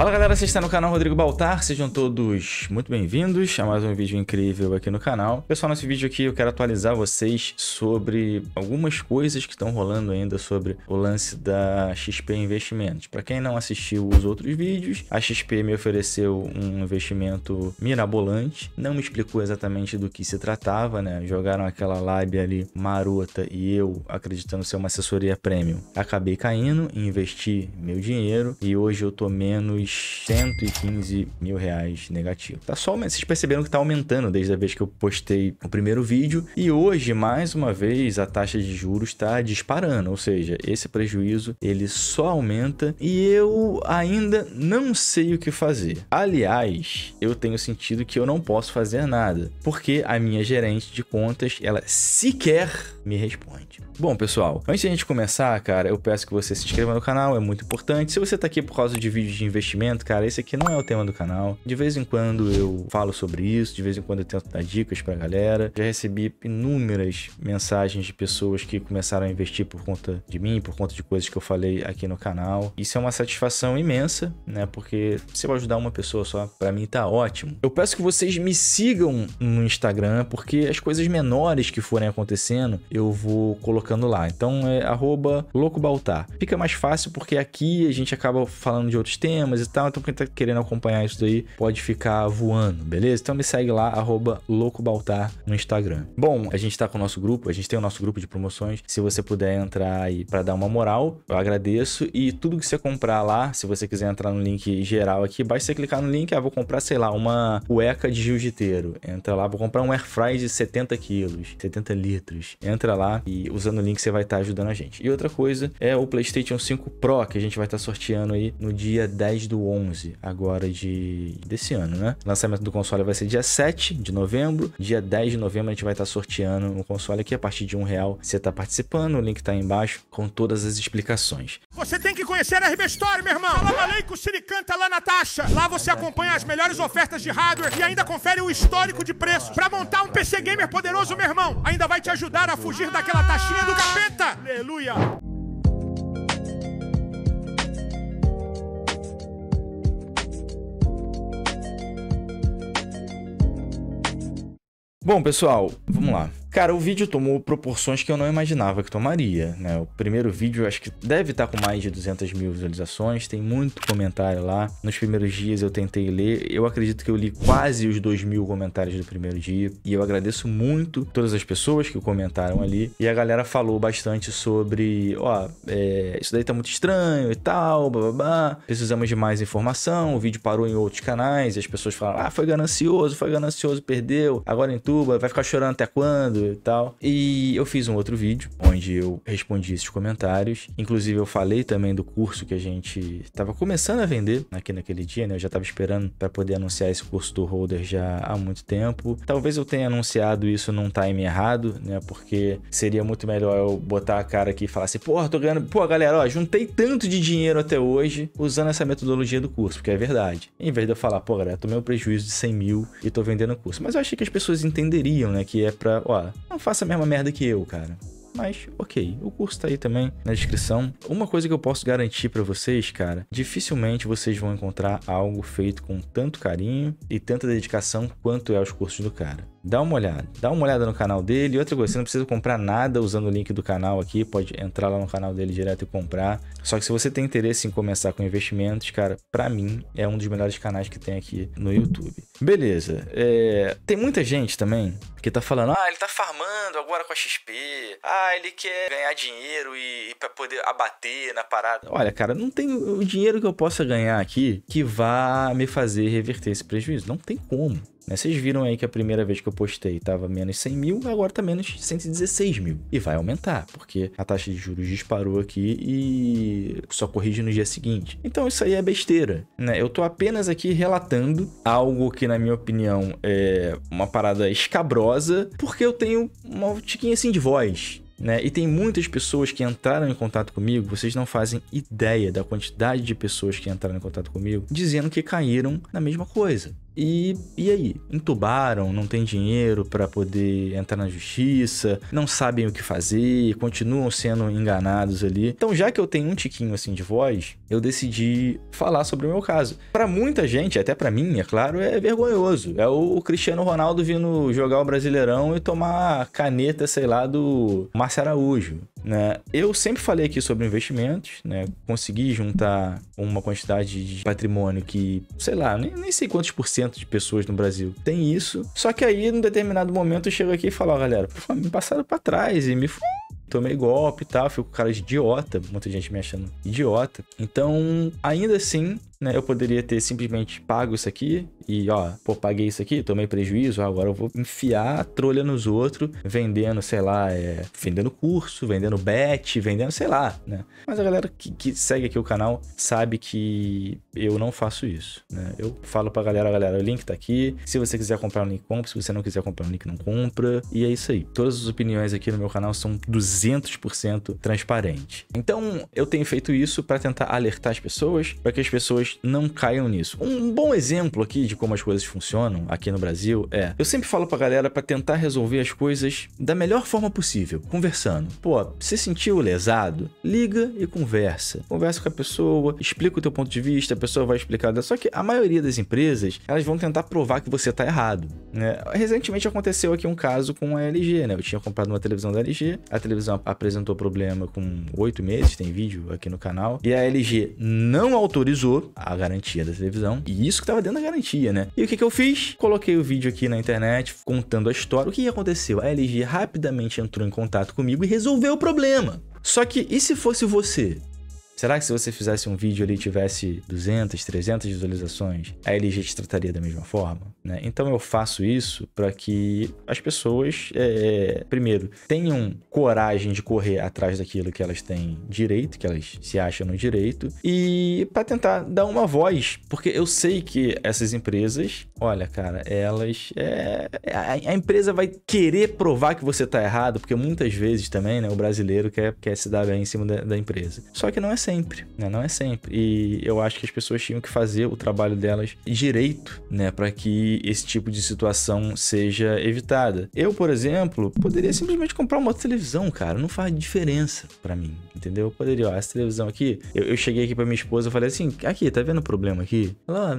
Fala galera, você está no canal Rodrigo Baltar, sejam todos muito bem-vindos a mais um vídeo incrível aqui no canal. Pessoal, nesse vídeo aqui eu quero atualizar vocês sobre algumas coisas que estão rolando ainda sobre o lance da XP Investimentos. Para quem não assistiu os outros vídeos, a XP me ofereceu um investimento mirabolante, não me explicou exatamente do que se tratava, né? Jogaram aquela lábia ali marota e eu, acreditando ser uma assessoria premium, acabei caindo, investi meu dinheiro e hoje eu tô menos 115 mil reais negativo. Tá só, vocês perceberam que tá aumentando desde a vez que eu postei o primeiro vídeo. E hoje, mais uma vez, a taxa de juros está disparando. Ou seja, esse prejuízo ele só aumenta e eu ainda não sei o que fazer. Aliás, eu tenho sentido que eu não posso fazer nada, porque a minha gerente de contas, ela sequer me responde. Bom, pessoal, antes de a gente começar, cara, eu peço que você se inscreva no canal, é muito importante. Se você tá aqui por causa de vídeos de investimento, empreendimento, cara, esse aqui não é o tema do canal. De vez em quando eu falo sobre isso, de vez em quando eu tento dar dicas pra galera. Já recebi inúmeras mensagens de pessoas que começaram a investir por conta de mim, por conta de coisas que eu falei aqui no canal. Isso é uma satisfação imensa, né? Porque se eu ajudar uma pessoa só, para mim tá ótimo. Eu peço que vocês me sigam no Instagram, porque as coisas menores que forem acontecendo, eu vou colocando lá. Então é @loucobaltar. Fica mais fácil porque aqui a gente acaba falando de outros temas, e tal. Então quem tá querendo acompanhar isso daí pode ficar voando, beleza? Então me segue lá, arroba loucobaltar no Instagram. Bom, a gente tá com o nosso grupo, a gente tem o nosso grupo de promoções. Se você puder entrar aí para dar uma moral, eu agradeço. E tudo que você comprar lá, se você quiser entrar no link geral aqui, basta você clicar no link, ah, vou comprar, sei lá, uma cueca de jiu-jiteiro. Entra lá, vou comprar um air fry de 70 quilos, 70 litros. Entra lá e usando o link você vai estar tá ajudando a gente. E outra coisa é o PlayStation 5 Pro, que a gente vai estar tá sorteando aí no dia 10 do 11 agora de desse ano, né? O lançamento do console vai ser dia 7 de novembro. Dia 10 de novembro a gente vai estar tá sorteando um console aqui a partir de um real. Você está participando, o link está aí embaixo com todas as explicações. Você tem que conhecer a RB Store, meu irmão! Fala Maleico Siricanta lá na taxa. Lá você acompanha as melhores ofertas de hardware e ainda confere o histórico de preços. Para montar um PC gamer poderoso, meu irmão, ainda vai te ajudar a fugir daquela taxinha do capeta. Aleluia! Bom, pessoal, vamos lá. Cara, o vídeo tomou proporções que eu não imaginava que tomaria, né? O primeiro vídeo acho que deve estar tá com mais de 200 mil visualizações, tem muito comentário lá. Nos primeiros dias eu tentei ler, eu acredito que eu li quase os 2 mil comentários do primeiro dia, e eu agradeço muito todas as pessoas que comentaram ali, e a galera falou bastante sobre, ó, é, isso daí tá muito estranho e tal, babá, precisamos de mais informação, o vídeo parou em outros canais, e as pessoas falaram, ah, foi ganancioso, foi ganancioso, perdeu, agora entuba, vai ficar chorando até quando? e tal. E eu fiz um outro vídeo onde eu respondi esses comentários. Inclusive, eu falei também do curso que a gente estava começando a vender aqui naquele dia, né? Eu já estava esperando para poder anunciar esse curso do Holder já há muito tempo. Talvez eu tenha anunciado isso num time errado, né? Porque seria muito melhor eu botar a cara aqui e falar assim: porra, tô ganhando. Pô, galera, ó, juntei tanto de dinheiro até hoje usando essa metodologia do curso, porque é verdade. Em vez de eu falar, pô, galera, tomei um prejuízo de 100 mil e tô vendendo o curso. Mas eu achei que as pessoas entenderiam, né? Que é pra, ó, não faça a mesma merda que eu, cara. Mas, ok, o curso tá aí também na descrição. Uma coisa que eu posso garantir para vocês, cara, dificilmente vocês vão encontrar algo feito com tanto carinho e tanta dedicação quanto é os cursos do cara. Dá uma olhada, dá uma olhada no canal dele. Outra coisa, você não precisa comprar nada usando o link do canal aqui, pode entrar lá no canal dele direto e comprar. Só que se você tem interesse em começar com investimentos, cara, para mim é um dos melhores canais que tem aqui no YouTube. Beleza, é... tem muita gente também que tá falando, ah, ele tá farmando agora com a XP, ah, ele quer ganhar dinheiro e, e para poder abater na parada. Olha, cara, não tem o dinheiro que eu possa ganhar aqui que vá me fazer reverter esse prejuízo, não tem como. Né? Vocês viram aí que a primeira vez que eu postei estava menos 100 mil, agora está menos 116 mil. E vai aumentar, porque a taxa de juros disparou aqui e só corrige no dia seguinte. Então isso aí é besteira. Né? Eu estou apenas aqui relatando algo que, na minha opinião, é uma parada escabrosa, porque eu tenho uma tiquinha assim de voz. Né? E tem muitas pessoas que entraram em contato comigo, vocês não fazem ideia da quantidade de pessoas que entraram em contato comigo dizendo que caíram na mesma coisa. E, e aí? Entubaram, não tem dinheiro para poder entrar na justiça, não sabem o que fazer, continuam sendo enganados ali. Então, já que eu tenho um tiquinho assim de voz, eu decidi falar sobre o meu caso. Para muita gente, até para mim, é claro, é vergonhoso. É o Cristiano Ronaldo vindo jogar o Brasileirão e tomar caneta, sei lá, do Márcio Araújo. Né? Eu sempre falei aqui sobre investimentos, né? Consegui juntar uma quantidade de patrimônio que, sei lá, nem, nem, sei quantos por cento de pessoas no Brasil tem isso. Só que aí, num determinado momento, eu chego aqui e falo, oh, galera, pô, me passaram para trás e me tomei golpe e tal, fico com cara de idiota, muita gente me achando idiota. Então, ainda assim, né? Eu poderia ter simplesmente pago isso aqui e, ó, pô, paguei isso aqui, tomei prejuízo, agora eu vou enfiar a trolha nos outros, vendendo, sei lá, é, vendendo curso, vendendo bet, vendendo, sei lá, né? Mas a galera que, que, segue aqui o canal sabe que eu não faço isso, né? Eu falo pra galera, galera, o link tá aqui, se você quiser comprar um link, compra, se você não quiser comprar um link, não compra, e é isso aí. Todas as opiniões aqui no meu canal são 200% transparentes. Então, eu tenho feito isso para tentar alertar as pessoas, para que as pessoas não caiam nisso. Um bom exemplo aqui de como as coisas funcionam aqui no Brasil é: eu sempre falo pra galera para tentar resolver as coisas da melhor forma possível, conversando. Pô, se sentiu lesado? Liga e conversa. Conversa com a pessoa, explica o teu ponto de vista, a pessoa vai explicar. Só que a maioria das empresas, elas vão tentar provar que você tá errado. Né? Recentemente aconteceu aqui um caso com a LG, né? Eu tinha comprado uma televisão da LG, a televisão apresentou problema com oito meses, tem vídeo aqui no canal, e a LG não autorizou a garantia da televisão. E isso que estava dentro da garantia, né? E o que, que eu fiz? Coloquei o vídeo aqui na internet contando a história. O que aconteceu? A LG rapidamente entrou em contato comigo e resolveu o problema. Só que e se fosse você? Será que se você fizesse um vídeo ali e tivesse 200, 300 visualizações, a LG te trataria da mesma forma? Né? Então eu faço isso para que as pessoas, é, primeiro, tenham coragem de correr atrás daquilo que elas têm direito, que elas se acham no direito, e para tentar dar uma voz, porque eu sei que essas empresas, olha, cara, elas. É, é, a, a, empresa vai querer provar que você tá errado, porque muitas vezes também, né, o brasileiro quer, quer se dar bem em cima da, da empresa. Só que não é sempre sempre, né? Não é sempre. E eu acho que as pessoas tinham que fazer o trabalho delas direito, né? Para que esse tipo de situação seja evitada. Eu, por exemplo, poderia simplesmente comprar uma outra televisão, cara. Não faz diferença para mim, entendeu? Eu poderia, ó, essa televisão aqui. Eu, eu cheguei aqui para minha esposa e falei assim: aqui, tá vendo o problema aqui? Ela,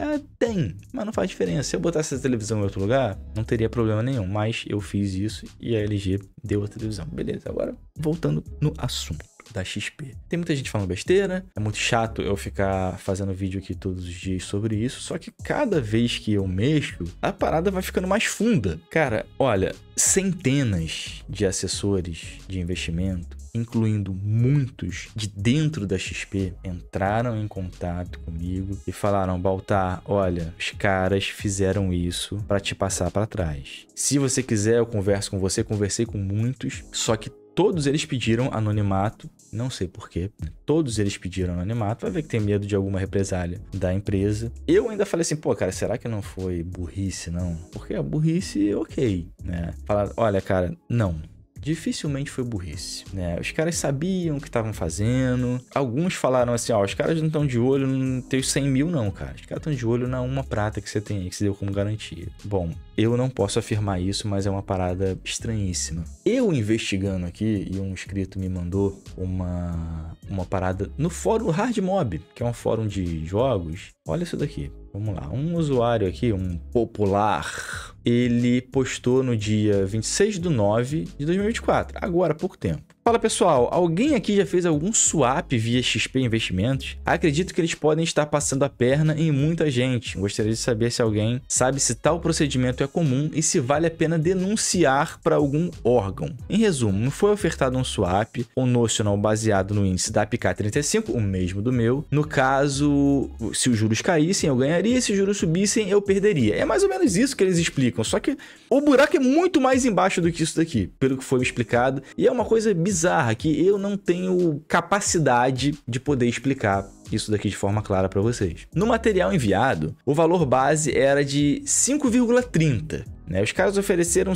ah, tem, mas não faz diferença. Se eu botasse essa televisão em outro lugar, não teria problema nenhum. Mas eu fiz isso e a LG deu a televisão. Beleza, agora voltando no assunto da XP. Tem muita gente falando besteira, né? é muito chato eu ficar fazendo vídeo aqui todos os dias sobre isso, só que cada vez que eu mexo, a parada vai ficando mais funda. Cara, olha, centenas de assessores de investimento, incluindo muitos de dentro da XP, entraram em contato comigo e falaram: "Baltar, olha, os caras fizeram isso para te passar para trás. Se você quiser, eu converso com você, conversei com muitos, só que Todos eles pediram anonimato, não sei porquê. Né? Todos eles pediram anonimato. Vai ver que tem medo de alguma represália da empresa. Eu ainda falei assim, pô, cara, será que não foi burrice, não? Porque a burrice, ok, né? Falar, olha, cara, não dificilmente foi burrice, né? Os caras sabiam o que estavam fazendo. Alguns falaram assim, ó, os caras não estão de olho nos teus 100 mil não, cara. Os caras estão de olho na uma prata que você tem aí, que você deu como garantia. Bom, eu não posso afirmar isso, mas é uma parada estranhíssima. Eu investigando aqui, e um inscrito me mandou uma, uma parada no fórum Hard Mob, que é um fórum de jogos. Olha isso daqui. Vamos lá. Um usuário aqui, um popular, ele postou no dia 26 do 9 de 2024, agora há pouco tempo. Fala pessoal, alguém aqui já fez algum swap via XP Investimentos? Acredito que eles podem estar passando a perna em muita gente. Gostaria de saber se alguém sabe se tal procedimento é comum e se vale a pena denunciar para algum órgão. Em resumo, me foi ofertado um swap ou notional baseado no índice da APK35, o mesmo do meu. No caso, se os juros caíssem, eu ganharia, se os juros subissem, eu perderia. É mais ou menos isso que eles explicam, só que o buraco é muito mais embaixo do que isso daqui, pelo que foi me explicado, e é uma coisa bizarra bizarra que eu não tenho capacidade de poder explicar isso daqui de forma clara para vocês. No material enviado, o valor base era de 5,30. Né? Os caras ofereceram,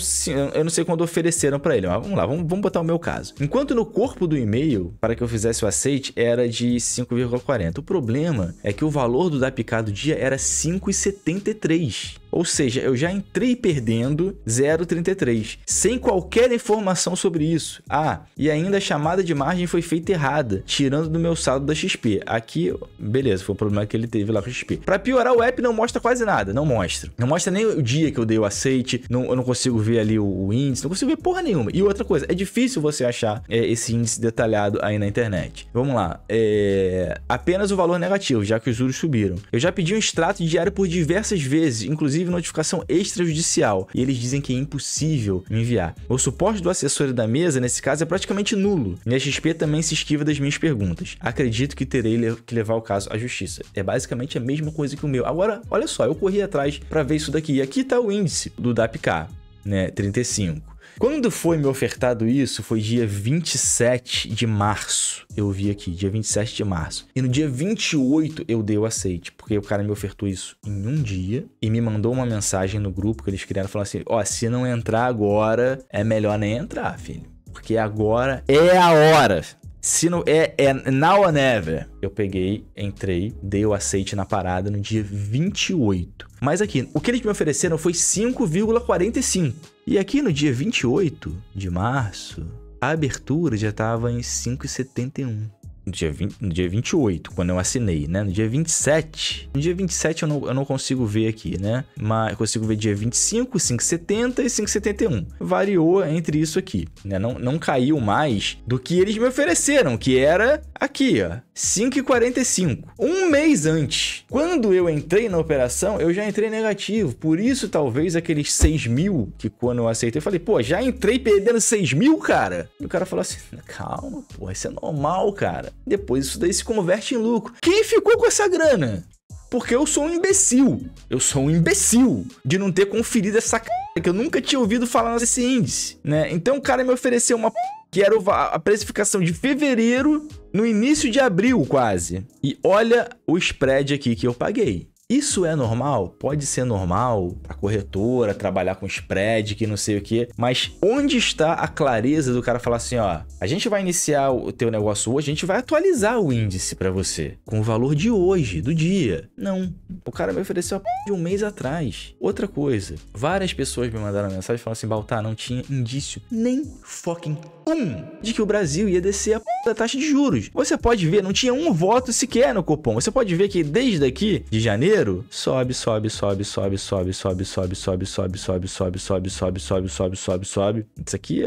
eu não sei quando ofereceram para ele, mas vamos lá, vamos, vamos botar o meu caso. Enquanto no corpo do e-mail, para que eu fizesse o aceite, era de 5,40. O problema é que o valor do da picado dia era 5,73. Ou seja, eu já entrei perdendo 0,33, sem qualquer informação sobre isso. Ah, e ainda a chamada de margem foi feita errada, tirando do meu saldo da XP. Aqui, beleza, foi o problema que ele teve lá com a XP. Para piorar, o app não mostra quase nada, não mostra. Não mostra nem o dia que eu dei o aceite, não, eu não consigo ver ali o, o índice, não consigo ver porra nenhuma. E outra coisa, é difícil você achar é, esse índice detalhado aí na internet. Vamos lá, é... apenas o valor negativo, já que os juros subiram. Eu já pedi um extrato diário por diversas vezes, inclusive inclusive notificação extrajudicial, e eles dizem que é impossível enviar. O suporte do e da mesa, nesse caso, é praticamente nulo, e a XP também se esquiva das minhas perguntas. Acredito que terei que levar o caso à justiça. É basicamente a mesma coisa que o meu. Agora, olha só, eu corri atrás para ver isso daqui. E aqui está o índice do DAPK, né, 35. Quando foi me ofertado isso, foi dia 27 de março. Eu vi aqui, dia 27 de março. E no dia 28 eu dei o aceite, porque o cara me ofertou isso em um dia e me mandou uma mensagem no grupo que eles criaram falando assim: ó, oh, se não entrar agora, é melhor nem entrar, filho. Porque agora é a hora. Se não é, é now or never. Eu peguei, entrei, dei o aceite na parada no dia 28. Mas aqui, o que eles me ofereceram foi 5,45. E aqui no dia 28 de março, a abertura já estava em 5,71 no dia, 20, no dia 28, quando eu assinei, né? No dia 27. No dia 27 eu não, eu não consigo ver aqui, né? Mas eu consigo ver dia 25, 5,70 e 5,71. Variou entre isso aqui, né? Não, não caiu mais do que eles me ofereceram, que era aqui, ó. 5,45. Um mês antes. Quando eu entrei na operação, eu já entrei negativo. Por isso, talvez, aqueles 6 mil que quando eu aceitei, eu falei, pô, já entrei perdendo 6 mil, cara? E o cara falou assim, calma, pô, isso é normal, cara grana, depois isso daí se converte em lucro. Quem ficou com essa grana? Porque eu sou um imbecil. Eu sou um imbecil de não ter conferido essa c... que eu nunca tinha ouvido falar nesse índice, né? Então o cara me ofereceu uma que era a precificação de fevereiro no início de abril quase. E olha o spread aqui que eu paguei. Isso é normal? Pode ser normal para corretora trabalhar com spread, que não sei o que, mas onde está a clareza do cara falar assim, ó, a gente vai iniciar o teu negócio hoje, a gente vai atualizar o índice para você com o valor de hoje, do dia. Não, o cara me ofereceu a p... de um mês atrás. Outra coisa, várias pessoas me mandaram mensagem falando assim, Baltar, não tinha indício nem fucking um de que o Brasil ia descer a p... da taxa de juros. Você pode ver, não tinha um voto sequer no cupom. Você pode ver que desde aqui de janeiro sobe, sobe, sobe, sobe, sobe, sobe, sobe, sobe, sobe, sobe, sobe, sobe, sobe, sobe, sobe, sobe, sobe. Isso aqui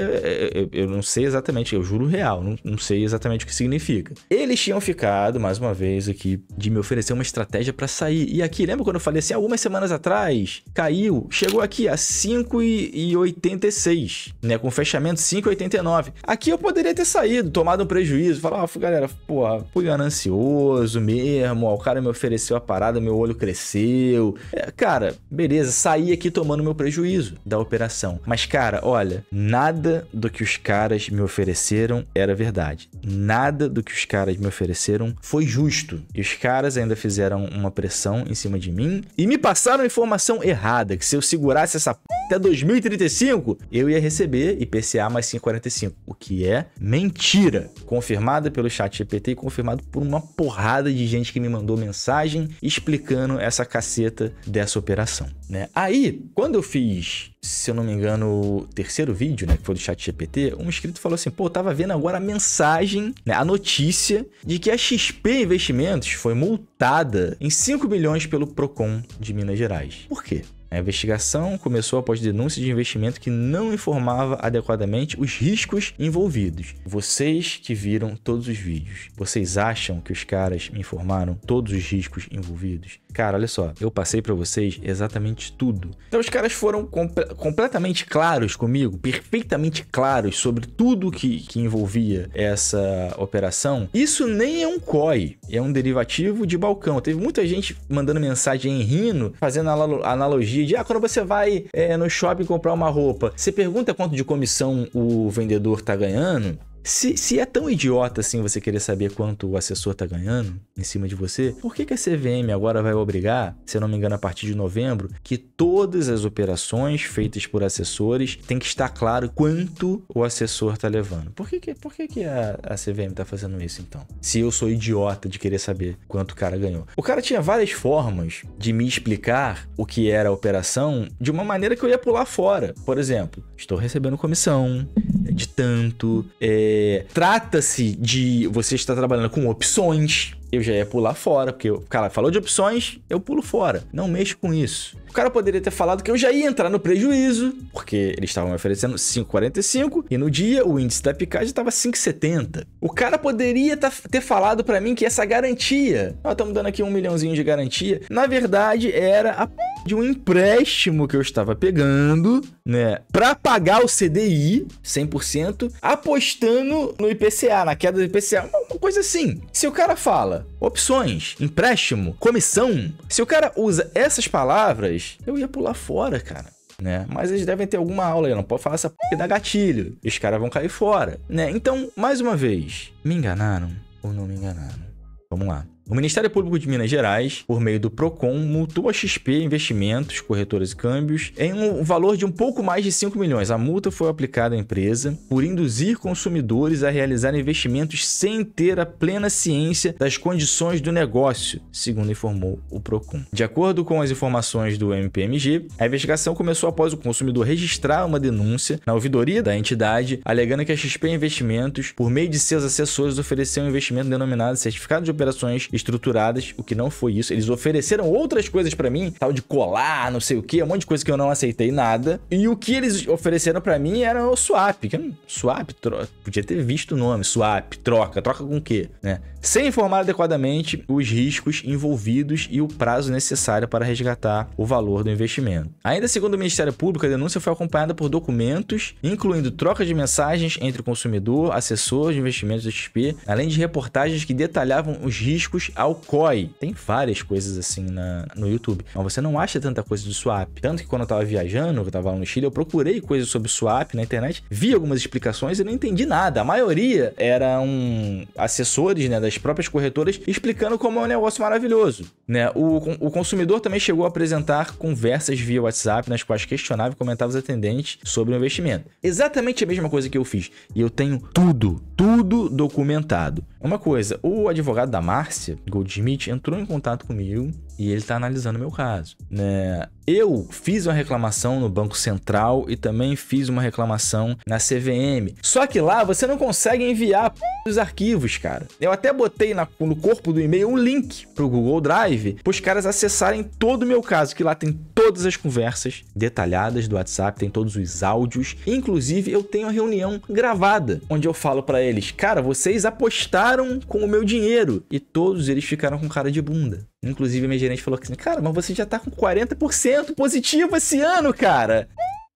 eu não sei exatamente, eu juro real, não sei exatamente o que significa. Eles tinham ficado, mais uma vez aqui, de me oferecer uma estratégia para sair. E aqui, lembra quando eu falei assim, algumas semanas atrás, caiu, chegou aqui a 5,86, né, com fechamento 5,89. Aqui eu poderia ter saído, tomado um prejuízo, falar, galera, porra, fui ganancioso mesmo, o cara me ofereceu a parada, meu olho cresceu. É, cara, beleza, saí aqui tomando meu prejuízo da operação. Mas, cara, olha, nada do que os caras me ofereceram era verdade. Nada do que os caras me ofereceram foi justo. E os caras ainda fizeram uma pressão em cima de mim e me passaram informação errada, que se eu segurasse essa p... até 2035, eu ia receber IPCA mais 5,45, o que é mentira, confirmada pelo chat GPT e confirmado por uma porrada de gente que me mandou mensagem explicando essa caceta dessa operação, né? Aí, quando eu fiz, se eu não me engano, o terceiro vídeo, né, que foi do chat GPT, um inscrito falou assim, pô, eu tava vendo agora a mensagem, né, a notícia de que a XP Investimentos foi multada em 5 bilhões pelo Procon de Minas Gerais. Por quê? A investigação começou após denúncia de investimento que não informava adequadamente os riscos envolvidos. Vocês que viram todos os vídeos, vocês acham que os caras me informaram todos os riscos envolvidos? Cara, olha só, eu passei para vocês exatamente tudo. Então os caras foram comp completamente claros comigo, perfeitamente claros sobre tudo que, que envolvia essa operação. Isso nem é um COI, é um derivativo de balcão. Teve muita gente mandando mensagem em rino, fazendo analogia vídeo. Ah, quando você vai é, no shopping comprar uma roupa, você pergunta quanto de comissão o vendedor tá ganhando? Se, se é tão idiota assim você querer saber quanto o assessor tá ganhando em cima de você, por que, que a CVM agora vai obrigar, se eu não me engano, a partir de novembro, que todas as operações feitas por assessores tem que estar claro quanto o assessor tá levando? Por que, que, por que, que a, a CVM tá fazendo isso então? Se eu sou idiota de querer saber quanto o cara ganhou. O cara tinha várias formas de me explicar o que era a operação de uma maneira que eu ia pular fora. Por exemplo, estou recebendo comissão de tanto. É, Trata-se de você estar trabalhando com opções. Eu já ia pular fora, porque o cara falou de opções, eu pulo fora. Não mexo com isso. O cara poderia ter falado que eu já ia entrar no prejuízo, porque eles estavam me oferecendo 5,45 e no dia o índice da picagem estava 5,70. O cara poderia ter falado para mim que essa garantia, nós estamos dando aqui um milhãozinho de garantia, na verdade era a de um empréstimo que eu estava pegando, né, para pagar o CDI 100%, apostando no IPCA, na queda do IPCA, uma coisa assim. Se o cara fala opções, empréstimo, comissão, se o cara usa essas palavras, eu ia pular fora, cara. Né? Mas eles devem ter alguma aula aí, não pode falar essa p da gatilho. Os caras vão cair fora, né? Então, mais uma vez, me enganaram ou não me enganaram? Vamos lá. O Ministério Público de Minas Gerais, por meio do PROCON, multou a XP Investimentos, corretoras e câmbios em um valor de um pouco mais de 5 milhões. A multa foi aplicada à empresa por induzir consumidores a realizar investimentos sem ter a plena ciência das condições do negócio, segundo informou o PROCON. De acordo com as informações do MPMG, a investigação começou após o consumidor registrar uma denúncia na ouvidoria da entidade, alegando que a XP Investimentos, por meio de seus assessores, ofereceu um investimento denominado Certificado de Operações estruturadas, o que não foi isso. Eles ofereceram outras coisas para mim, tal de colar, não sei o que, um monte de coisa que eu não aceitei nada. E o que eles ofereceram para mim era o swap, que hum, swap, troca. podia ter visto o nome, swap, troca, troca com o quê, né? Sem informar adequadamente os riscos envolvidos e o prazo necessário para resgatar o valor do investimento. Ainda segundo o Ministério Público, a denúncia foi acompanhada por documentos, incluindo troca de mensagens entre o consumidor, assessor de investimentos do XP, além de reportagens que detalhavam os riscos Deus ao COI. Tem várias coisas assim na, no YouTube, mas você não acha tanta coisa de swap. Tanto que quando eu tava viajando, eu tava lá no Chile, eu procurei coisas sobre swap na internet, vi algumas explicações e não entendi nada. A maioria eram assessores, né, das próprias corretoras explicando como é um negócio maravilhoso, né? O, o consumidor também chegou a apresentar conversas via WhatsApp nas quais questionava e comentava os atendentes sobre o investimento. Exatamente a mesma coisa que eu fiz. E eu tenho tudo, tudo documentado. Uma coisa, o advogado da Márcia, Goldschmidt, entrou em contato comigo e ele tá analisando o meu caso, né? Eu fiz uma reclamação no Banco Central e também fiz uma reclamação na CVM. Só que lá você não consegue enviar os arquivos, cara. Eu até botei na, no corpo do e-mail um link pro Google Drive para os caras acessarem todo o meu caso, que lá tem todas as conversas detalhadas do WhatsApp, tem todos os áudios. Inclusive, eu tenho a reunião gravada, onde eu falo para eles: cara, vocês apostaram com o meu dinheiro. E todos eles ficaram com cara de bunda. Inclusive, minha gerente falou assim: Cara, mas você já tá com 40% positivo esse ano, cara.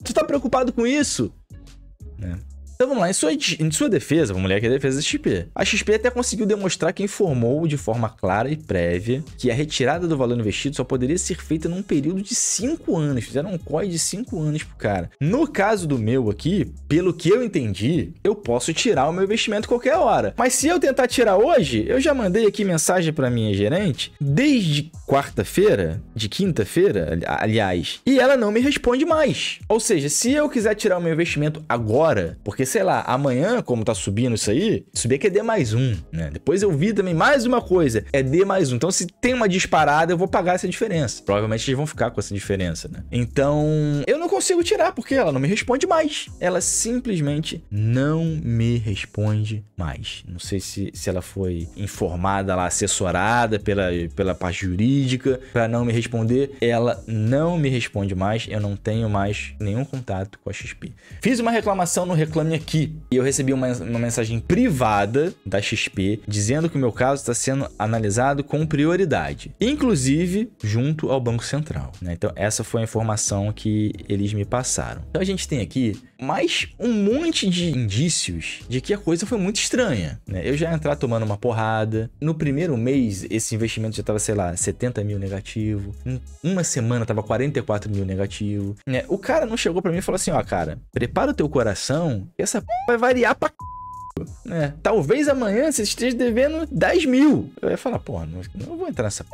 Tu tá preocupado com isso? Né? Então vamos lá, em sua, em sua defesa, vamos ler aqui a é defesa da XP. A XP até conseguiu demonstrar que informou de forma clara e prévia que a retirada do valor investido só poderia ser feita num período de 5 anos. Fizeram um COI de 5 anos pro cara. No caso do meu aqui, pelo que eu entendi, eu posso tirar o meu investimento qualquer hora. Mas se eu tentar tirar hoje, eu já mandei aqui mensagem para minha gerente desde quarta-feira, de quinta-feira, aliás, e ela não me responde mais. Ou seja, se eu quiser tirar o meu investimento agora, porque sei lá, amanhã, como tá subindo isso aí, subir que é D mais um, né? Depois eu vi também mais uma coisa, é D mais um. Então, se tem uma disparada, eu vou pagar essa diferença. Provavelmente eles vão ficar com essa diferença, né? Então, eu não consigo tirar, porque ela não me responde mais. Ela simplesmente não me responde mais. Não sei se, se ela foi informada lá, assessorada pela, pela parte jurídica, para não me responder. Ela não me responde mais, eu não tenho mais nenhum contato com a XP. Fiz uma reclamação no Reclame aqui. E eu recebi uma, uma mensagem privada da XP dizendo que o meu caso está sendo analisado com prioridade, inclusive junto ao Banco Central. Né? Então, essa foi a informação que eles me passaram. Então, a gente tem aqui mais um monte de indícios de que a coisa foi muito estranha. Né? Eu já ia entrar tomando uma porrada. No primeiro mês, esse investimento já estava, sei lá, 70 mil negativo. Em uma semana estava 44 mil negativo. Né? O cara não chegou para mim e falou assim: ó, cara, prepara o teu coração, que essa p... vai variar pra c... é. Talvez amanhã você esteja devendo 10 mil. Eu ia falar, pô, não, não vou entrar nessa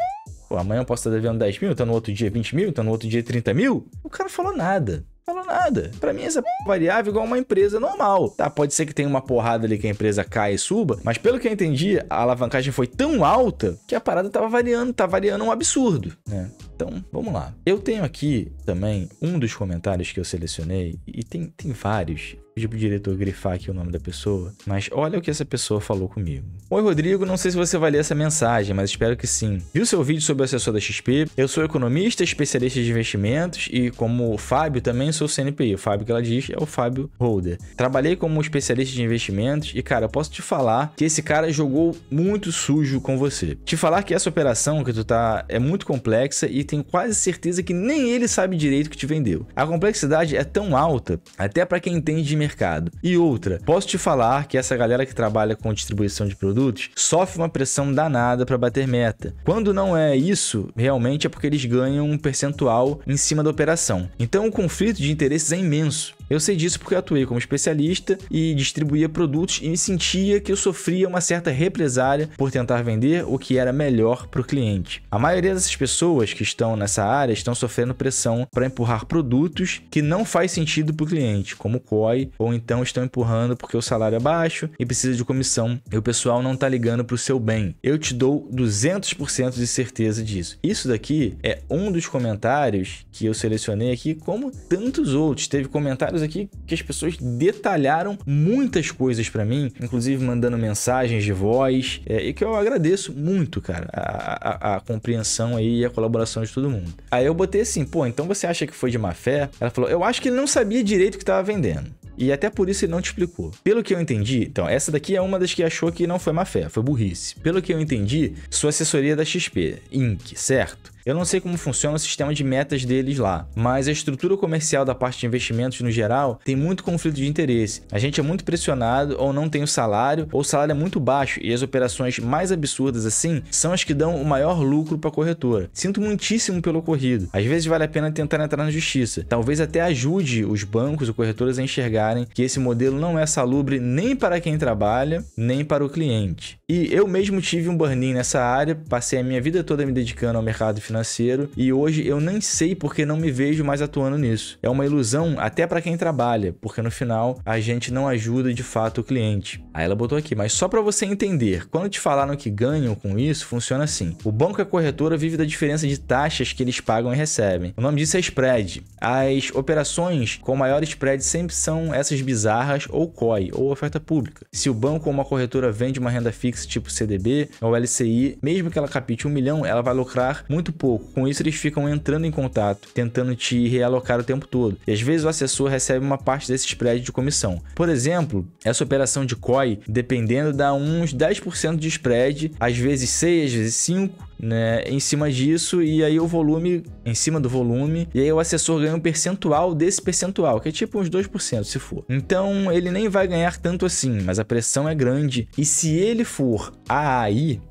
Pô, amanhã eu posso estar devendo 10 mil, então no outro dia 20 mil, então no outro dia 30 mil. O cara falou nada falou nada. Para mim, essa é variável é igual uma empresa normal, tá? Pode ser que tenha uma porrada ali que a empresa caia e suba, mas pelo que eu entendi, a alavancagem foi tão alta que a parada tava variando, tá variando um absurdo, né? Então, vamos lá. Eu tenho aqui também um dos comentários que eu selecionei, e tem, tem vários, Pedi pro diretor grifar aqui o nome da pessoa, mas olha o que essa pessoa falou comigo. Oi, Rodrigo, não sei se você vai ler essa mensagem, mas espero que sim. Viu seu vídeo sobre o assessor da XP? Eu sou economista, especialista de investimentos e, como o Fábio, também sou CNPI. O Fábio que ela diz é o Fábio Holder. Trabalhei como especialista de investimentos e, cara, eu posso te falar que esse cara jogou muito sujo com você. Te falar que essa operação que tu tá é muito complexa e tenho quase certeza que nem ele sabe direito que te vendeu. A complexidade é tão alta, até para quem entende de mercado. E outra, posso te falar que essa galera que trabalha com distribuição de produtos sofre uma pressão danada para bater meta. Quando não é isso, realmente é porque eles ganham um percentual em cima da operação. Então o conflito de interesses é imenso. Eu sei disso porque eu atuei como especialista e distribuía produtos e me sentia que eu sofria uma certa represária por tentar vender o que era melhor para o cliente. A maioria dessas pessoas que estão nessa área estão sofrendo pressão para empurrar produtos que não faz sentido para o cliente, como o COI, ou então estão empurrando porque o salário é baixo e precisa de comissão e o pessoal não está ligando para o seu bem. Eu te dou 200% de certeza disso. Isso daqui é um dos comentários que eu selecionei aqui, como tantos outros. Teve comentários aqui que as pessoas detalharam muitas coisas para mim, inclusive mandando mensagens de voz, é, e que eu agradeço muito, cara, a, a, a, compreensão aí e a colaboração de todo mundo. Aí eu botei assim, pô, então você acha que foi de má fé? Ela falou, eu acho que ele não sabia direito o que estava vendendo. E até por isso ele não te explicou. Pelo que eu entendi, então, essa daqui é uma das que achou que não foi má fé, foi burrice. Pelo que eu entendi, sua assessoria é da XP, Inc., certo? Eu não sei como funciona o sistema de metas deles lá, mas a estrutura comercial da parte de investimentos no geral tem muito conflito de interesse. A gente é muito pressionado ou não tem o salário, ou o salário é muito baixo e as operações mais absurdas assim são as que dão o maior lucro para a corretora. Sinto muitíssimo pelo ocorrido. Às vezes vale a pena tentar entrar na justiça. Talvez até ajude os bancos ou corretoras a enxergarem que esse modelo não é salubre nem para quem trabalha, nem para o cliente. E eu mesmo tive um burn nessa área, passei a minha vida toda me dedicando ao mercado financeiro financeiro e hoje eu nem sei porque não me vejo mais atuando nisso. É uma ilusão até para quem trabalha, porque no final a gente não ajuda de fato o cliente. Aí ela botou aqui, mas só para você entender, quando te falaram que ganham com isso, funciona assim. O banco e é a corretora vive da diferença de taxas que eles pagam e recebem. O nome disso é spread. As operações com maior spread sempre são essas bizarras ou COI, ou oferta pública. Se o banco ou uma corretora vende uma renda fixa tipo CDB ou LCI, mesmo que ela capite um milhão, ela vai lucrar muito pouco. Com isso, eles ficam entrando em contato, tentando te realocar o tempo todo. E às vezes o assessor recebe uma parte desse spread de comissão. Por exemplo, essa operação de COI, dependendo, dá uns 10% de spread, às vezes 6, às vezes 5, né, em cima disso, e aí o volume, em cima do volume, e aí o assessor ganha um percentual desse percentual, que é tipo uns 2% se for. Então ele nem vai ganhar tanto assim, mas a pressão é grande, e se ele for AAI,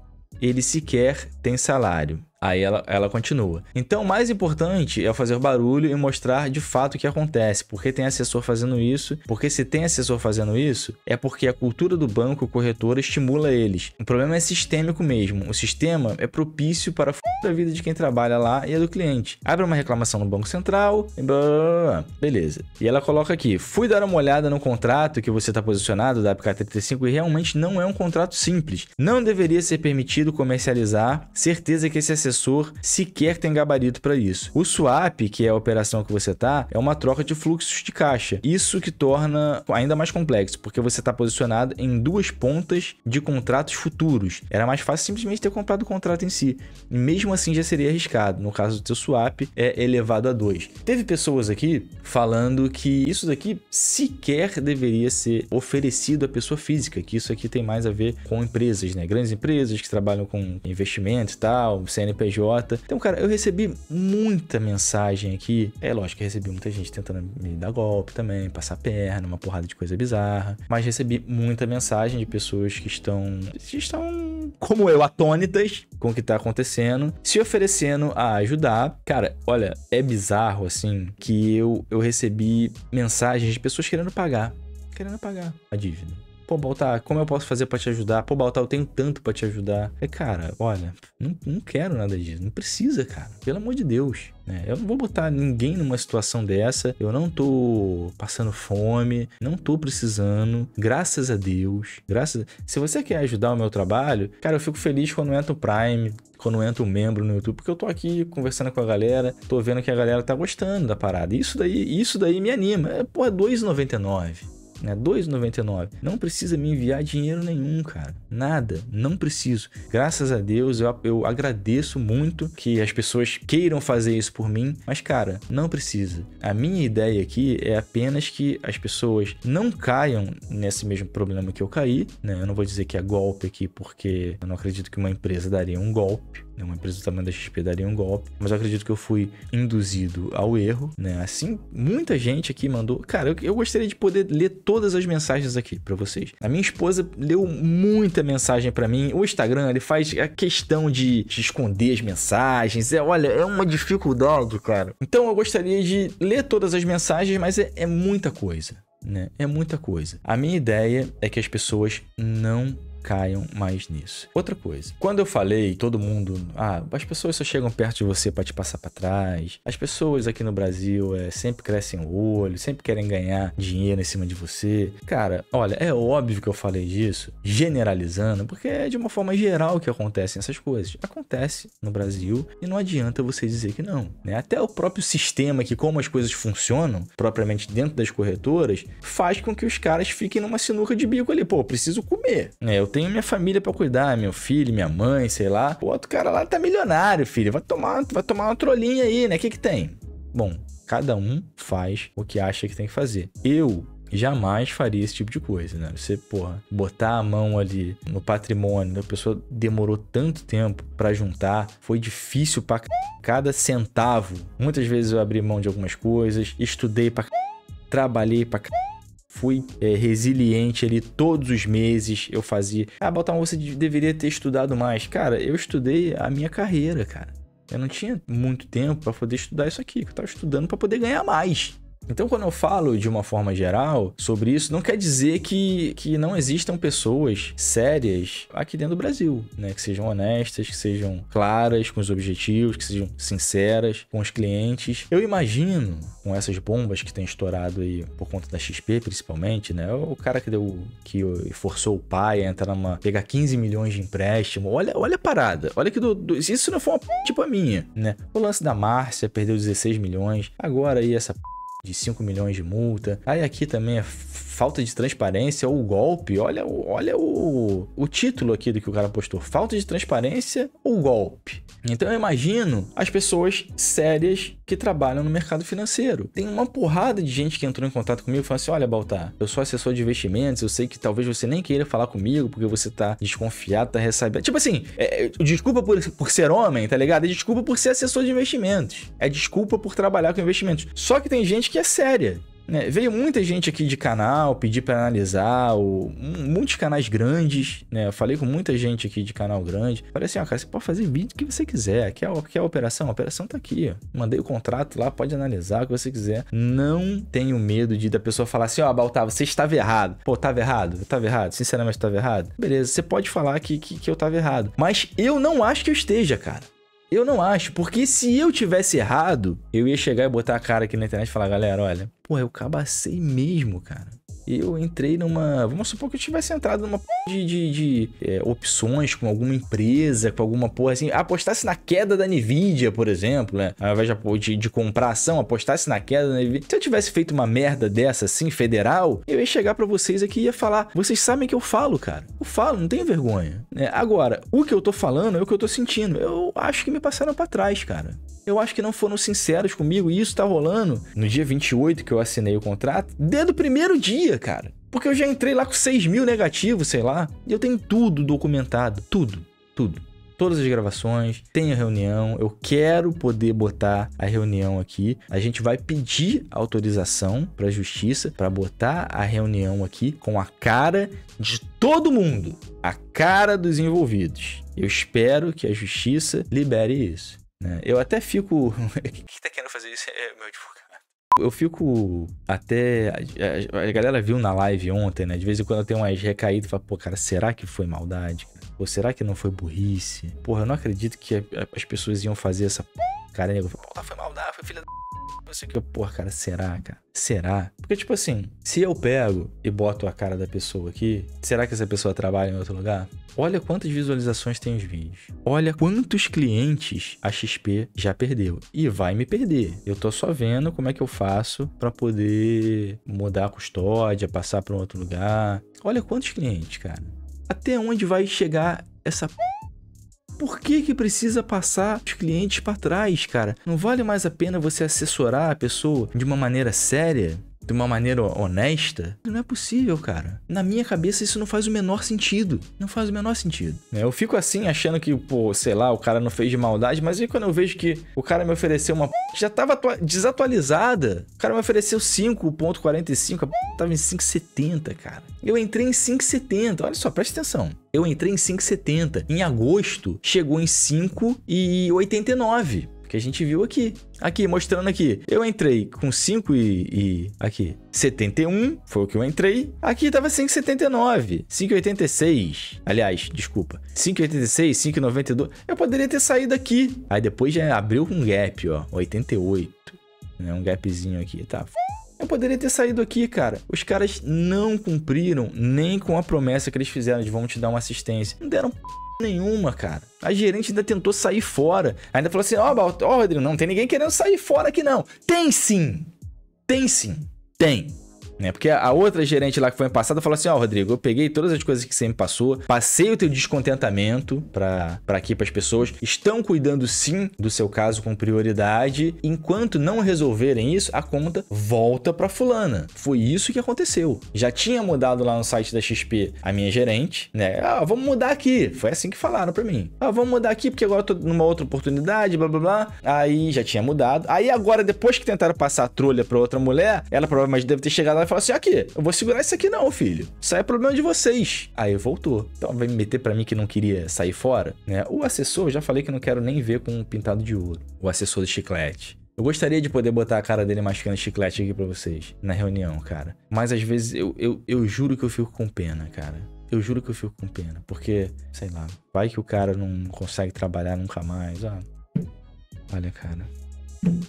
ele sequer tem salário. Aí ela, ela continua. Então, o mais importante é fazer barulho e mostrar de fato o que acontece. Porque tem assessor fazendo isso, porque se tem assessor fazendo isso, é porque a cultura do banco corretora estimula eles. O problema é sistêmico mesmo. O sistema é propício para a vida de quem trabalha lá e a é do cliente. Abre uma reclamação no Banco Central e blá, blá, blá, beleza. E ela coloca aqui: fui dar uma olhada no contrato que você está posicionado da APK35 e realmente não é um contrato simples. Não deveria ser permitido comercializar. Certeza que esse assessor processor sequer tem gabarito para isso. O swap, que é a operação que você tá, é uma troca de fluxos de caixa. Isso que torna ainda mais complexo, porque você está posicionado em duas pontas de contratos futuros. Era mais fácil simplesmente ter comprado o contrato em si. mesmo assim já seria arriscado. No caso do seu swap, é elevado a 2. Teve pessoas aqui falando que isso daqui sequer deveria ser oferecido à pessoa física, que isso aqui tem mais a ver com empresas, né? Grandes empresas que trabalham com investimento e tal, CNP PJ. Então, cara, eu recebi muita mensagem aqui. É lógico que recebi muita gente tentando me dar golpe também, passar perna, uma porrada de coisa bizarra. Mas recebi muita mensagem de pessoas que estão. Que estão, como eu, atônitas com o que tá acontecendo, se oferecendo a ajudar. Cara, olha, é bizarro assim que eu, eu recebi mensagens de pessoas querendo pagar. Querendo pagar a dívida. Pô, Baltar, como eu posso fazer para te ajudar? Pô, Baltar, eu tenho tanto para te ajudar. É, cara, olha, não, não quero nada disso. Não precisa, cara. Pelo amor de Deus. É, eu não vou botar ninguém numa situação dessa. Eu não tô passando fome, não tô precisando. Graças a Deus. Graças. A... Se você quer ajudar o meu trabalho, cara, eu fico feliz quando entra o Prime, quando entra um membro no YouTube, porque eu tô aqui conversando com a galera, tô vendo que a galera tá gostando da parada. Isso daí, isso daí me anima. É, pô, é R$2,99 né? 2,99. Não precisa me enviar dinheiro nenhum, cara. Nada, não preciso. Graças a Deus, eu, eu agradeço muito que as pessoas queiram fazer isso por mim, mas cara, não precisa. A minha ideia aqui é apenas que as pessoas não caiam nesse mesmo problema que eu caí, né? Eu não vou dizer que é golpe aqui, porque eu não acredito que uma empresa daria um golpe, né, uma empresa do tamanho da XP daria um golpe. Mas eu acredito que eu fui induzido ao erro, né? Assim, muita gente aqui mandou. Cara, eu, eu gostaria de poder ler todas as mensagens aqui para vocês. A minha esposa leu muita mensagem para mim. O Instagram, ele faz a questão de, de esconder as mensagens. É, olha, é uma dificuldade, cara. Então eu gostaria de ler todas as mensagens, mas é, é muita coisa. Né? É muita coisa. A minha ideia é que as pessoas não caiam mais nisso. Outra coisa, quando eu falei, todo mundo, ah, as pessoas só chegam perto de você para te passar para trás. As pessoas aqui no Brasil é, sempre crescem o olho, sempre querem ganhar dinheiro em cima de você. Cara, olha, é óbvio que eu falei disso generalizando, porque é de uma forma geral que acontecem essas coisas. Acontece no Brasil e não adianta você dizer que não, né? Até o próprio sistema que como as coisas funcionam, propriamente dentro das corretoras, faz com que os caras fiquem numa sinuca de bico ali, pô, preciso comer, né? Eu tenho minha família para cuidar, meu filho, minha mãe, sei lá. O outro cara lá tá milionário, filho. Vai tomar, vai tomar uma trolinha aí, né? O que que tem? Bom, cada um faz o que acha que tem que fazer. Eu jamais faria esse tipo de coisa, né? Você, porra, botar a mão ali no patrimônio, da pessoa demorou tanto tempo para juntar, foi difícil para cada centavo. Muitas vezes eu abri mão de algumas coisas, estudei para trabalhei para fui é, resiliente ali todos os meses. Eu fazia. Ah, Baltimore, você deveria ter estudado mais. Cara, eu estudei a minha carreira, cara. Eu não tinha muito tempo para poder estudar isso aqui. Eu tava estudando para poder ganhar mais. Então, quando eu falo de uma forma geral sobre isso, não quer dizer que, que não existam pessoas sérias aqui dentro do Brasil, né? Que sejam honestas, que sejam claras com os objetivos, que sejam sinceras com os clientes. Eu imagino, com essas bombas que têm estourado aí por conta da XP, principalmente, né? O cara que deu que forçou o pai a entrar numa. pegar 15 milhões de empréstimo. Olha, olha a parada. Olha que do, do, isso não foi uma p... tipo a minha, né? O lance da Márcia perdeu 16 milhões. Agora aí essa p de 5 milhões de multa. Aí aqui também é falta de transparência ou golpe. Olha, olha o, o título aqui do que o cara postou: falta de transparência ou golpe. Então eu imagino as pessoas sérias que trabalham no mercado financeiro. Tem uma porrada de gente que entrou em contato comigo e falou assim: olha, Baltar, eu sou assessor de investimentos, eu sei que talvez você nem queira falar comigo porque você tá desconfiado, tá recebendo. Tipo assim, é, é, desculpa por, por ser homem, tá ligado? É desculpa por ser assessor de investimentos. É desculpa por trabalhar com investimentos. Só que tem gente que é séria. Né, veio muita gente aqui de canal pedir para analisar, o muitos canais grandes, né? Eu falei com muita gente aqui de canal grande. Falei assim, ó, cara, você pode fazer vídeo que você quiser. Quer, é quer é a operação? A operação tá aqui. Ó. Mandei o contrato lá, pode analisar o que você quiser. Não tenho medo de da pessoa falar assim, ó, Baltar, você estava errado. Pô, tava errado? Eu tava errado? Sinceramente, tava errado? Beleza, você pode falar que, que, que eu tava errado. Mas eu não acho que eu esteja, cara. Eu não acho, porque se eu tivesse errado, eu ia chegar e botar a cara aqui na internet e falar, galera, olha, pô, eu cabacei mesmo, cara eu entrei numa. Vamos supor que eu tivesse entrado numa de, de, de é, opções com alguma empresa, com alguma porra assim. Apostasse na queda da Nvidia, por exemplo, né? Ao invés de, de comprar ação, apostasse na queda da Nvidia. Se eu tivesse feito uma merda dessa assim, federal, eu ia chegar para vocês aqui e ia falar: vocês sabem que eu falo, cara. Eu falo, não tenho vergonha. É, agora, o que eu tô falando é o que eu tô sentindo. Eu acho que me passaram para trás, cara. Eu acho que não foram sinceros comigo e isso tá rolando no dia 28 que eu assinei o contrato, desde o primeiro dia cara. Porque eu já entrei lá com 6 mil negativos, sei lá. E eu tenho tudo documentado. Tudo. Tudo todas as gravações, tem a reunião, eu quero poder botar a reunião aqui. A gente vai pedir autorização para a justiça para botar a reunião aqui com a cara de todo mundo, a cara dos envolvidos. Eu espero que a justiça libere isso. Né? Eu até fico. Quem está querendo fazer isso é meu advogado. Tipo, eu fico até. A, galera viu na live ontem, né? De vez em quando tem umas recaídas e fala, pô, cara, será que foi maldade? Ou será que não foi burrice? Porra, eu não acredito que as pessoas iam fazer essa. Cara, nego, pô, foi maldade, foi filha da você que porra, cara, será, cara? Será? Porque, tipo assim, se eu pego e boto a cara da pessoa aqui, será que essa pessoa trabalha em outro lugar? Olha quantas visualizações tem os vídeos. Olha quantos clientes a XP já perdeu. E vai me perder. Eu tô só vendo como é que eu faço para poder mudar a custódia, passar para um outro lugar. Olha quantos clientes, cara. Até onde vai chegar essa por que que precisa passar os clientes para trás, cara? Não vale mais a pena você assessorar a pessoa de uma maneira séria? de uma maneira honesta, não é possível, cara. Na minha cabeça isso não faz o menor sentido. Não faz o menor sentido. É, eu fico assim achando que, pô, sei lá, o cara não fez de maldade, mas aí quando eu vejo que o cara me ofereceu uma já tava desatualizada. O cara me ofereceu 5.45, a tava em 5.70, cara. Eu entrei em 5.70. Olha só, presta atenção. Eu entrei em 5.70. Em agosto chegou em 5.89 que a gente viu aqui. Aqui, mostrando aqui. Eu entrei com 5 e, e aqui, 71 foi o que eu entrei. Aqui tava 5,79, 5,86. Aliás, desculpa, 5,86, 5,92. Eu poderia ter saído aqui. Aí depois já abriu com um gap, ó, 88, né? Um gapzinho aqui, tá? Eu poderia ter saído aqui, cara. Os caras não cumpriram nem com a promessa que eles fizeram de vão te dar uma assistência. Não deram nenhuma, cara. A gerente ainda tentou sair fora. Ainda falou assim: Ó, oh, oh, Rodrigo, não tem ninguém querendo sair fora aqui, não. Tem sim! Tem sim! Tem! né? Porque a outra gerente lá que foi passada falou assim: Ó, oh, Rodrigo, eu peguei todas as coisas que você me passou, passei o teu descontentamento para pra aqui, para as pessoas, estão cuidando sim do seu caso com prioridade. Enquanto não resolverem isso, a conta volta para Fulana. Foi isso que aconteceu. Já tinha mudado lá no site da XP a minha gerente, né? Ah, vamos mudar aqui. Foi assim que falaram para mim. Ah, vamos mudar aqui porque agora eu tô numa outra oportunidade, blá blá blá. Aí já tinha mudado. Aí agora, depois que tentaram passar a trolha para outra mulher, ela provavelmente deve ter chegado ela falou assim: aqui, eu vou segurar isso aqui não, filho. Isso aí é problema de vocês. Aí voltou. Então vai me meter para mim que não queria sair fora, né? O assessor, já falei que não quero nem ver com um pintado de ouro. O assessor do chiclete. Eu gostaria de poder botar a cara dele mascando chiclete aqui pra vocês, na reunião, cara. Mas às vezes eu, eu, eu juro que eu fico com pena, cara eu juro que eu fico com pena, porque, sei lá, vai que o cara não consegue trabalhar nunca mais, ó. Olha, cara,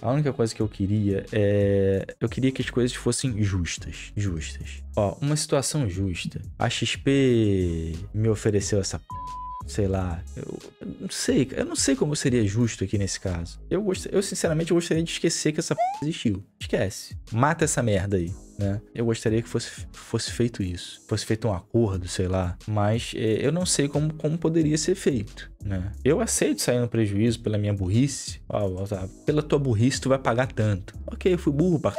a única coisa que eu queria é. Eu queria que as coisas fossem justas. Justas. Ó, uma situação justa. A XP me ofereceu essa sei lá, eu, eu, não sei, eu não sei como seria justo aqui nesse caso. Eu, gost, eu sinceramente eu gostaria de esquecer que essa p... existiu. Esquece. Mata essa merda aí né? Eu gostaria que fosse, fosse feito isso, fosse feito um acordo, sei lá, mas é, eu não sei como, como poderia ser feito, né? Eu aceito sair no prejuízo pela minha burrice, ó, tá, pela tua burrice tu vai pagar tanto. Ok, eu fui burro pá.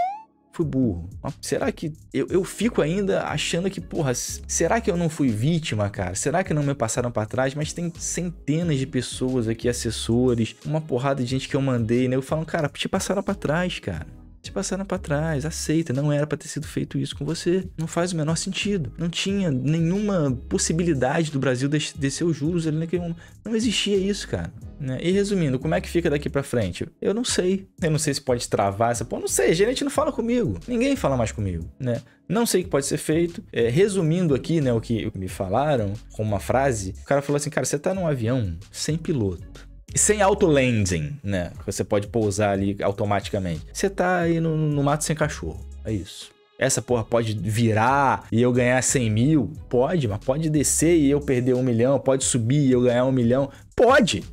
fui burro. Será que eu, eu fico ainda achando que, porra, será que eu não fui vítima, cara? Será que não me passaram para trás? Mas tem centenas de pessoas aqui, assessores, uma porrada de gente que eu mandei, né? Eu falo, cara, te passaram para trás, cara te passaram para trás, aceita, não era para ter sido feito isso com você. Não faz o menor sentido. Não tinha nenhuma possibilidade do Brasil descer os juros ali naquele momento. Não existia isso, cara. Né? E resumindo, como é que fica daqui para frente? Eu não sei. Eu não sei se pode travar essa porra. Não sei, gerente não fala comigo. Ninguém fala mais comigo, né? Não sei o que pode ser feito. É, resumindo aqui, né, o que me falaram com uma frase, o cara falou assim: cara, você tá num avião sem piloto sem auto-landing, né? Você pode pousar ali automaticamente. Você tá aí no, no mato sem cachorro. É isso essa porra pode virar e eu ganhar 100 mil? Pode, mas pode descer e eu perder um milhão, pode subir e eu ganhar um milhão? Pode!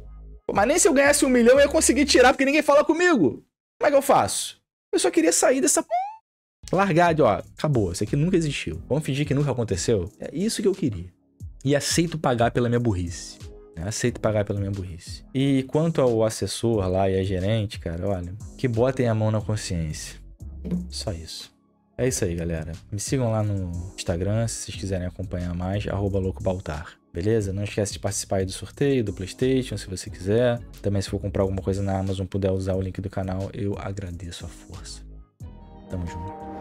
Mas nem se eu ganhasse um milhão eu ia conseguir tirar, porque ninguém fala comigo. Como é que eu faço? Eu só queria sair dessa largar de, ó, acabou, isso aqui nunca existiu. Vamos fingir que nunca aconteceu? É isso que eu queria. E aceito pagar pela minha burrice. Né? Aceito pagar pela minha burrice. E quanto ao assessor lá e a gerente, cara, olha, que botem a mão na consciência. Só isso. É isso aí, galera. Me sigam lá no Instagram se vocês quiserem acompanhar mais, loucobaltar. Beleza? Não esquece de participar aí do sorteio, do Playstation, se você quiser. Também se for comprar alguma coisa na Amazon, puder usar o link do canal, eu agradeço a força. Tamo junto.